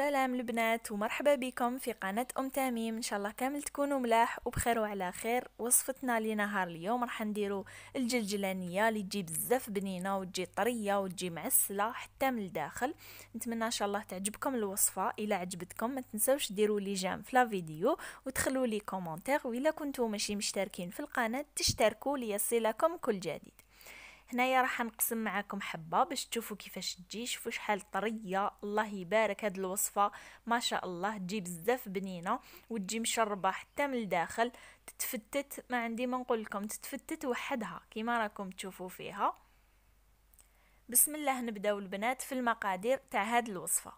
السلام البنات ومرحبا بكم في قناة أم تميم إن شاء الله كامل تكونوا ملاح وبخير وعلى خير وصفتنا لنهار اليوم راح نديرو الجلجلانية اللي تجي بزاف بنينة وتجي طرية وتجي معسلة حتى من الداخل نتمنى إن شاء الله تعجبكم الوصفة إلا عجبتكم ما تنسوش ديروا لي جام في لا فيديو وتخلوا لي كومنتر وإلا كنتوا ماشي مشتركين في القناة تشتركوا ليصلكم كل جديد هنايا راح نقسم معاكم حبه باش تشوفوا كيفاش تجي شوفوا شحال طريه الله يبارك هاد الوصفه ما شاء الله تجي بزاف بنينه وتجي مشربه حتى من الداخل تتفتت ما عندي ما نقول لكم تتفتت وحدها كيما راكم تشوفوا فيها بسم الله نبداو البنات في المقادير تاع هاد الوصفه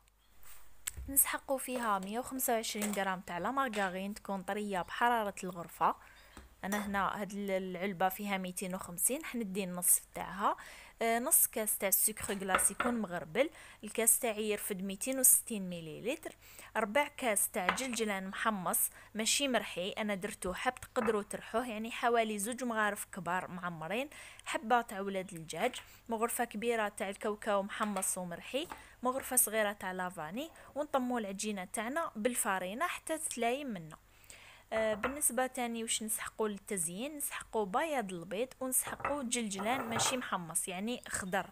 نسحقوا فيها 125 غرام تاع لا تكون طريه بحراره الغرفه انا هنا هاد العلبه فيها 250 حندي النص تاعها آه، نص كاس تاع السكر غلاس يكون مغربل الكاس تاعي يرفد 260 مليلتر ربع كاس تاع جلجلان محمص ماشي مرحي انا درتو حب تقدروا ترحوه يعني حوالي زوج مغارف كبار معمرين حبه تاع ولاد الدجاج مغرفه كبيره تاع الكاوكاو محمص ومرحي مغرفه صغيره تاع لافاني ونطمو العجينه تاعنا بالفارينه حتى تلايم منا آه، بالنسبه تاني واش نسحقوا للتزيين نسحقوا بياض البيض ونسحقوا جلجلان ماشي محمص يعني خضر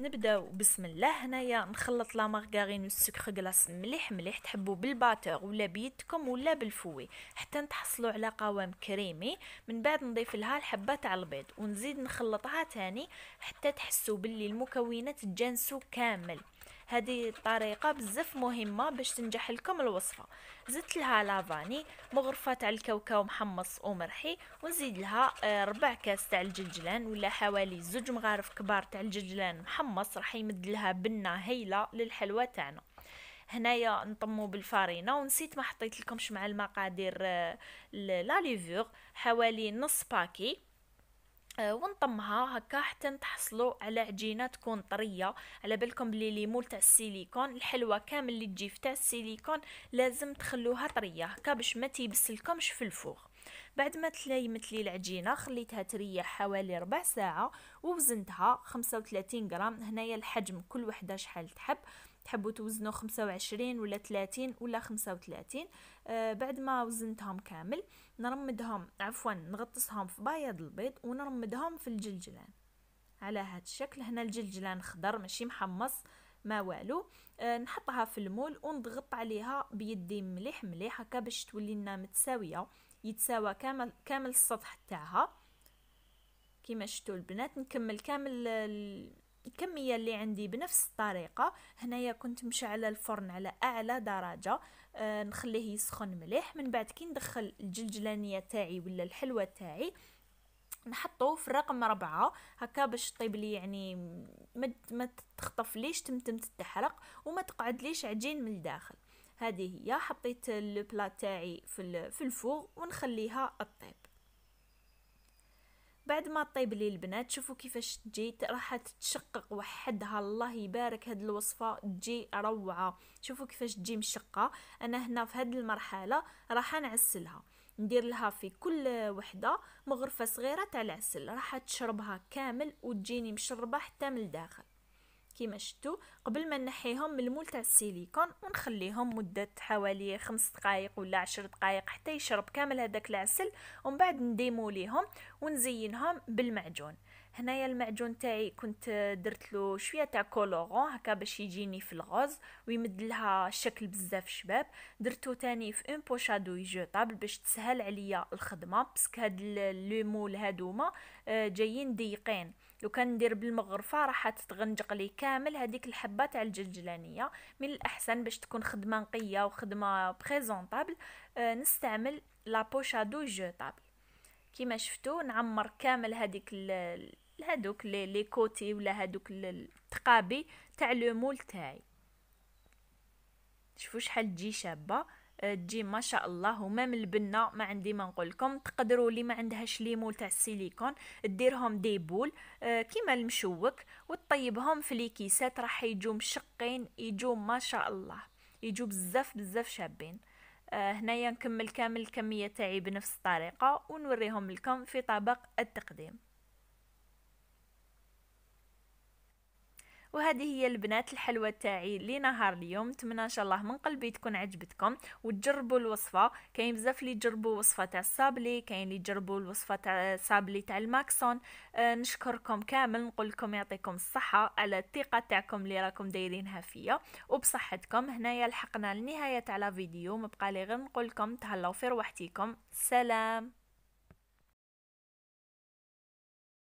نبداو بسم الله هنايا نخلط لا مارغارين والسكر كلاص مليح مليح تحبوا بالباتور ولا بيدكم ولا بالفوي حتى نتحصلوا على قوام كريمي من بعد نضيف لها الحبه تاع البيض ونزيد نخلطها تاني حتى تحسوا باللي المكونات تجانسوا كامل هذه الطريقه بزاف مهمه باش تنجح لكم الوصفه زدت لها لافاني مغرفه تاع الكاوكاو محمص ومرحي ونزيد لها آه، ربع كاس تاع الجلجلان ولا حوالي زوج مغارف كبار تاع الجلجلان محمص راح يمد لها بنه هايله للحلوه تاعنا هنايا نطمو بالفارينه ونسيت ما حطيت لكمش مع المقادير آه، لا ليفور حوالي نص باكي آه، ونطمها هكا حتى نتحصلوا على عجينه تكون طريه على بالكم بلي ليمون تاع السيليكون الحلوى كامل اللي تجي تاع السيليكون لازم تخلوها طريه هكا باش ما تيبسلكمش في الفوغ بعد ما تليمت لي العجينه خليتها تريح حوالي ربع ساعه ووزنتها 35 غرام هنايا الحجم كل وحده شحال تحب تحبوا توزنوا 25 ولا 30 ولا 35 آه بعد ما وزنتهم كامل نرمدهم عفوا نغطسهم في بياض البيض ونرمدهم في الجلجلان على هذا الشكل هنا الجلجلان خضر ماشي محمص ما والو آه نحطها في المول ونضغط عليها بيدي مليح مليح هكا باش تولي لنا متساويه يتساوى كامل كامل السطح تاعها كيما شفتوا البنات نكمل كامل الكميه اللي عندي بنفس الطريقه هنايا كنت مشعله الفرن على اعلى درجه آه، نخليه يسخن مليح من بعد كي ندخل الجلجلانيه تاعي ولا الحلوه تاعي نحطه في الرقم ربعة هكا باش طيب لي يعني ما تخطف ليش تمتم تتحرق وما تقعد ليش عجين من الداخل هذه هي حطيت البلا تاعي في في الفوغ ونخليها طيب بعد ما طيب لي البنات شوفوا كيفاش تجي راح تشقق وحدها الله يبارك هاد الوصفه تجي روعه شوفوا كيفاش تجي مشقه انا هنا في هاد المرحله راح نعسلها ندير لها في كل وحده مغرفه صغيره تاع العسل راح تشربها كامل وتجيني مشربه حتى من الداخل كيما شفتوا قبل ما نحيهم من المول تاع السيليكون ونخليهم مده حوالي خمس دقائق ولا عشر دقائق حتى يشرب كامل هذاك العسل ومن بعد ليهم ونزينهم بالمعجون هنايا المعجون تاعي كنت درت له شويه تاع كولورون هكا باش يجيني في الغوز ويمد لها شكل بزاف شباب درتو تاني في اون بوشادو جوطابل باش تسهل عليا الخدمه باسكو هاد لو مول هادوما آه، جايين ضيقين لو كان ندير بالمغرفه راح تتغنجق لي كامل هذيك الحبه تاع الجلجلانيه من الاحسن باش تكون خدمه نقيه وخدمه بريزونطابل آه، نستعمل لابوشا دو جوطابل كيما شفتو نعمر كامل هذيك هادوك لي كوتي ولا هادوك التقابي تاع لو مول تاعي شوفوا شحال تجي شابه تجي ما شاء الله وما من البنه ما عندي ما نقول لكم تقدروا اللي ما عندهاش ليمو تاع السيليكون ديرهم دي بول آه، كيما المشوك وتطيبهم في ليكيسات راح يجوا مشقين يجوا ما شاء الله يجوا بزاف بزاف شابين آه، هنايا نكمل كامل الكميه تاعي بنفس الطريقه ونوريهم لكم في طبق التقديم وهذه هي البنات الحلوة تاعي لنهار اليوم نتمنى ان شاء الله من قلبي تكون عجبتكم وتجربوا الوصفة كاين بزاف اللي جربوا وصفة تاع الصابلي كاين اللي جربوا الوصفة تاع الصابلي تاع الماكسون أه نشكركم كامل نقول لكم يعطيكم الصحة على الثقة تاعكم اللي راكم دايرينها فيا وبصحتكم هنايا لحقنا لنهاية على فيديو مبقى لي غير نقول لكم تهلاو في روحتيكم سلام